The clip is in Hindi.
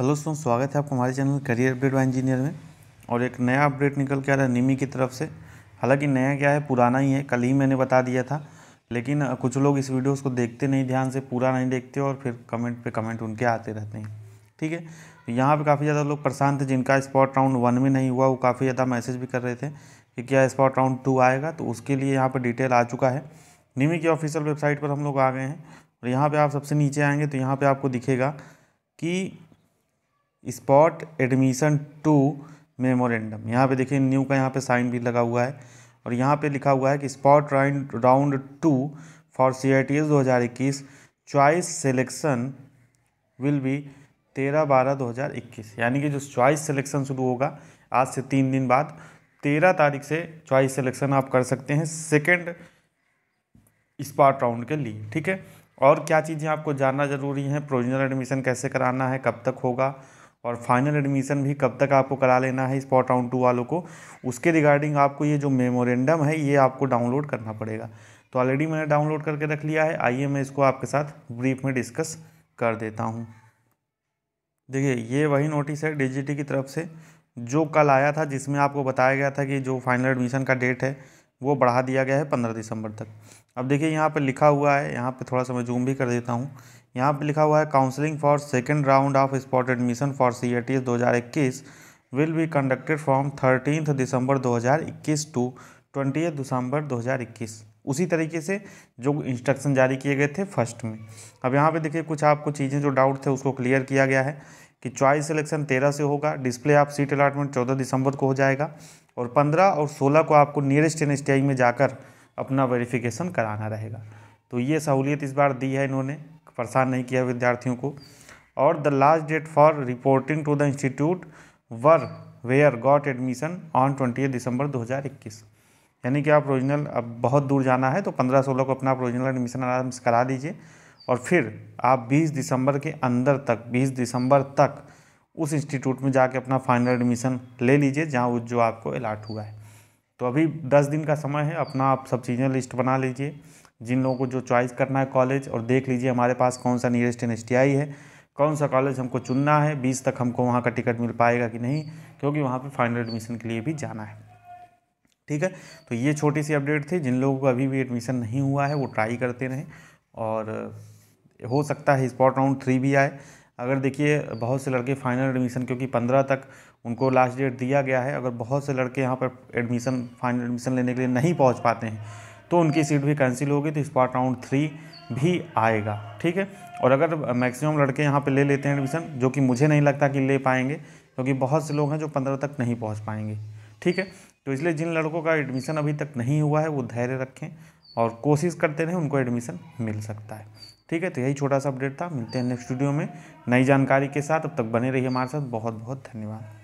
हेलो दोस्तों स्वागत है आपको हमारे channel career update by engineer में और एक नया अपडेट निकल के आ रहा है निमी की तरफ से हालांकि नया क्या है पुराना ही है कल ही मैंने बता दिया था लेकिन कुछ लोग इस वीडियो को देखते नहीं ध्यान से पूरा नहीं देखते और फिर कमेंट पे कमेंट उनके आते रहते हैं ठीक है तो यहाँ पर काफ़ी ज़्यादा लोग परेशान थे जिनका स्पॉट राउंड वन में नहीं हुआ वो काफ़ी ज़्यादा मैसेज भी कर रहे थे कि क्या स्पॉट राउंड टू आएगा तो उसके लिए यहाँ पर डिटेल आ चुका है निमी की ऑफिशियल वेबसाइट पर हम लोग आ गए हैं और यहाँ पर आप सबसे नीचे आएँगे तो यहाँ पर आपको दिखेगा कि स्पॉट एडमिशन टू मेमोरेंडम यहाँ पे देखिए न्यू का यहाँ पे साइन भी लगा हुआ है और यहाँ पे लिखा हुआ है कि spot round round two for C I T S दो हज़ार इक्कीस चॉइस सेलेक्शन विल बी तेरह बारह दो हज़ार इक्कीस यानी कि जो चॉइस सेलेक्शन शुरू होगा आज से तीन दिन बाद तेरह तारीख से चॉइस सेलेक्शन आप कर सकते हैं सेकेंड स्पॉट राउंड के लिए ठीक है और क्या चीज़ें आपको जानना ज़रूरी है प्रोविजनल एडमिशन कैसे कराना है कब तक होगा और फाइनल एडमिशन भी कब तक आपको करा लेना है स्पॉट राउंड टू वालों को उसके रिगार्डिंग आपको ये जो मेमोरेंडम है ये आपको डाउनलोड करना पड़ेगा तो ऑलरेडी मैंने डाउनलोड करके रख लिया है आइए मैं इसको आपके साथ ब्रीफ में डिस्कस कर देता हूँ देखिए ये वही नोटिस है डीजीटी की तरफ से जो कल आया था जिसमें आपको बताया गया था कि जो फाइनल एडमिशन का डेट है वो बढ़ा दिया गया है पंद्रह दिसंबर तक अब देखिए यहाँ पर लिखा हुआ है यहाँ पर थोड़ा सा मैं जूम भी कर देता हूँ यहाँ पर लिखा हुआ है counselling for second round of spot admission for C A T S दो हज़ार इक्कीस will be conducted from thirteenth December दो हज़ार इक्कीस टू ट्वेंटी दिसंबर दो हज़ार इक्कीस उसी तरीके से जो इंस्ट्रक्शन जारी किए गए थे फर्स्ट में अब यहाँ पे देखिए कुछ आपको चीज़ें जो डाउट थे उसको क्लियर किया गया है कि चॉइस सिलेक्शन तेरह से होगा डिस्प्ले ऑफ सीट अलाटमेंट चौदह दिसंबर को हो जाएगा और 15 और 16 को आपको नियरेस्ट एन में जाकर अपना वेरिफिकेशन कराना रहेगा तो ये सहूलियत इस बार दी है इन्होंने परेशान नहीं किया विद्यार्थियों को और the last date for reporting to the institute were where got admission on twenty December 2021 यानी कि आप ओरिजिनल अब बहुत दूर जाना है तो पंद्रह सोलह को अपना ओरिजिनल एडमिशन आराम से करा दीजिए और फिर आप बीस दिसंबर के अंदर तक बीस दिसंबर तक उस इंस्टीट्यूट में जाके अपना फाइनल एडमिशन ले लीजिए जहाँ जो आपको अलाट हुआ है तो अभी दस दिन का समय है अपना आप सब चीज़ें लिस्ट बना लीजिए जिन लोगों को जो चॉइस करना है कॉलेज और देख लीजिए हमारे पास कौन सा नियरेस्ट एन है कौन सा कॉलेज हमको चुनना है बीस तक हमको वहाँ का टिकट मिल पाएगा कि नहीं क्योंकि वहाँ पर फाइनल एडमिशन के लिए भी जाना है ठीक है तो ये छोटी सी अपडेट थी जिन लोगों को अभी भी एडमिशन नहीं हुआ है वो ट्राई करते रहें और हो सकता है स्पॉट राउंड थ्री भी आए अगर देखिए बहुत से लड़के फाइनल एडमिशन क्योंकि पंद्रह तक उनको लास्ट डेट दिया गया है अगर बहुत से लड़के यहाँ पर एडमिशन फाइनल एडमिशन लेने के लिए नहीं पहुँच पाते हैं तो उनकी सीट भी कैंसिल होगी तो स्पॉट राउंड थ्री भी आएगा ठीक है और अगर मैक्सिमम लड़के यहाँ पर ले लेते हैं एडमिशन जो कि मुझे नहीं लगता कि ले पाएंगे क्योंकि बहुत से लोग हैं जो पंद्रह तक नहीं पहुँच पाएंगे ठीक है तो इसलिए जिन लड़कों का एडमिशन अभी तक नहीं हुआ है वो धैर्य रखें और कोशिश करते रहें उनको एडमिशन मिल सकता है ठीक है तो यही छोटा सा अपडेट था मिलते हैं नेक्स्ट वीडियो में नई जानकारी के साथ अब तक बने रहिए हमारे साथ बहुत बहुत धन्यवाद